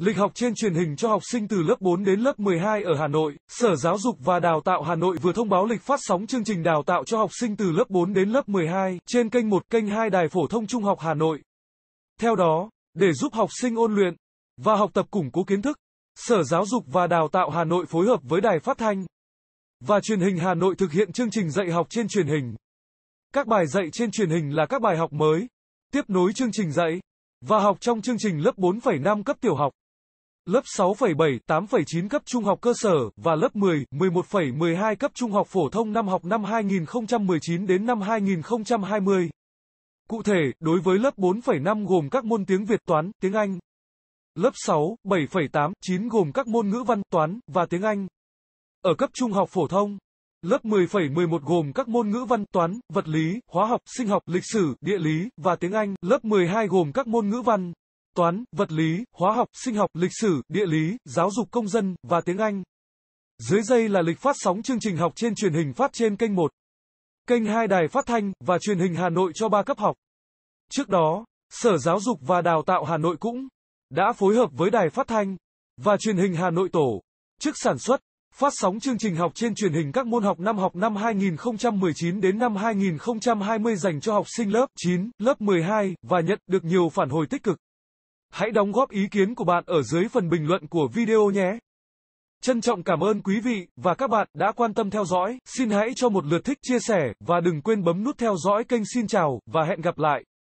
Lịch học trên truyền hình cho học sinh từ lớp 4 đến lớp 12 ở Hà Nội, Sở Giáo dục và Đào tạo Hà Nội vừa thông báo lịch phát sóng chương trình đào tạo cho học sinh từ lớp 4 đến lớp 12 trên kênh 1 kênh 2 Đài Phổ thông Trung học Hà Nội. Theo đó, để giúp học sinh ôn luyện và học tập củng cố kiến thức, Sở Giáo dục và Đào tạo Hà Nội phối hợp với Đài Phát thanh và Truyền hình Hà Nội thực hiện chương trình dạy học trên truyền hình. Các bài dạy trên truyền hình là các bài học mới, tiếp nối chương trình dạy và học trong chương trình lớp 4,5 cấp tiểu học lớp 6,7, 8,9 cấp trung học cơ sở và lớp 10, 11,12 cấp trung học phổ thông năm học năm 2019 đến năm 2020. Cụ thể, đối với lớp 4,5 gồm các môn tiếng Việt toán, tiếng Anh. Lớp 6, 7,8, 9 gồm các môn ngữ văn, toán và tiếng Anh. Ở cấp trung học phổ thông, lớp 10,11 gồm các môn ngữ văn, toán, vật lý, hóa học, sinh học, lịch sử, địa lý và tiếng Anh. Lớp 12 gồm các môn ngữ văn, toán, vật lý, hóa học, sinh học, lịch sử, địa lý, giáo dục công dân và tiếng Anh. Dưới đây là lịch phát sóng chương trình học trên truyền hình phát trên kênh 1, kênh 2 Đài Phát thanh và Truyền hình Hà Nội cho 3 cấp học. Trước đó, Sở Giáo dục và Đào tạo Hà Nội cũng đã phối hợp với Đài Phát thanh và Truyền hình Hà Nội tổ chức sản xuất, phát sóng chương trình học trên truyền hình các môn học năm học năm 2019 đến năm 2020 dành cho học sinh lớp 9, lớp 12 và nhận được nhiều phản hồi tích cực. Hãy đóng góp ý kiến của bạn ở dưới phần bình luận của video nhé. Trân trọng cảm ơn quý vị và các bạn đã quan tâm theo dõi. Xin hãy cho một lượt thích, chia sẻ và đừng quên bấm nút theo dõi kênh Xin chào và hẹn gặp lại.